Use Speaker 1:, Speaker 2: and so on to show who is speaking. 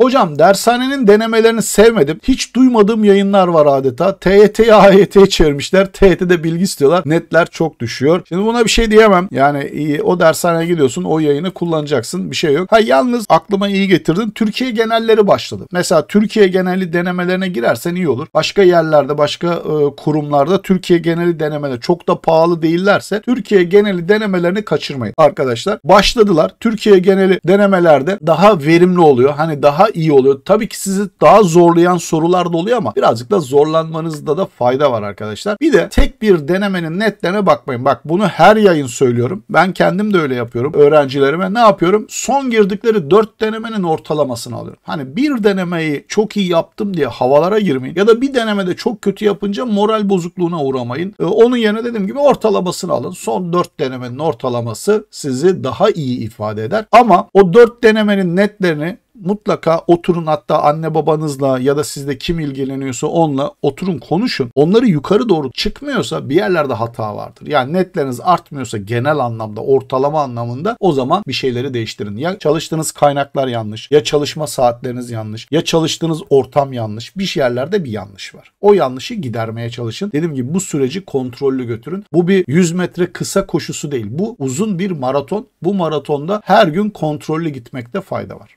Speaker 1: Hocam dershanenin denemelerini sevmedim. Hiç duymadığım yayınlar var adeta. TYT'yi AYT'ye çevirmişler. TYT'de bilgi istiyorlar. Netler çok düşüyor. Şimdi buna bir şey diyemem. Yani iyi, e, o dershaneye gidiyorsun o yayını kullanacaksın. Bir şey yok. Ha yalnız aklıma iyi getirdin. Türkiye genelleri başladı. Mesela Türkiye geneli denemelerine girersen iyi olur. Başka yerlerde başka e, kurumlarda Türkiye geneli denemeler çok da pahalı değillerse Türkiye geneli denemelerini kaçırmayın arkadaşlar. Başladılar. Türkiye geneli denemelerde daha verimli oluyor. Hani daha daha iyi oluyor. Tabii ki sizi daha zorlayan sorular da oluyor ama birazcık da zorlanmanızda da fayda var arkadaşlar. Bir de tek bir denemenin netlerine bakmayın. Bak bunu her yayın söylüyorum. Ben kendim de öyle yapıyorum. Öğrencilerime ne yapıyorum? Son girdikleri 4 denemenin ortalamasını alıyorum. Hani bir denemeyi çok iyi yaptım diye havalara girmeyin. Ya da bir denemede çok kötü yapınca moral bozukluğuna uğramayın. Ee, onun yerine dediğim gibi ortalamasını alın. Son 4 denemenin ortalaması sizi daha iyi ifade eder. Ama o 4 denemenin netlerini mutlaka oturun hatta anne babanızla ya da sizde kim ilgileniyorsa onunla oturun konuşun. Onları yukarı doğru çıkmıyorsa bir yerlerde hata vardır. Yani netleriniz artmıyorsa genel anlamda ortalama anlamında o zaman bir şeyleri değiştirin. Ya çalıştığınız kaynaklar yanlış ya çalışma saatleriniz yanlış ya çalıştığınız ortam yanlış bir yerlerde bir yanlış var. O yanlışı gidermeye çalışın. Dediğim gibi bu süreci kontrollü götürün. Bu bir 100 metre kısa koşusu değil. Bu uzun bir maraton. Bu maratonda her gün kontrollü gitmekte fayda var.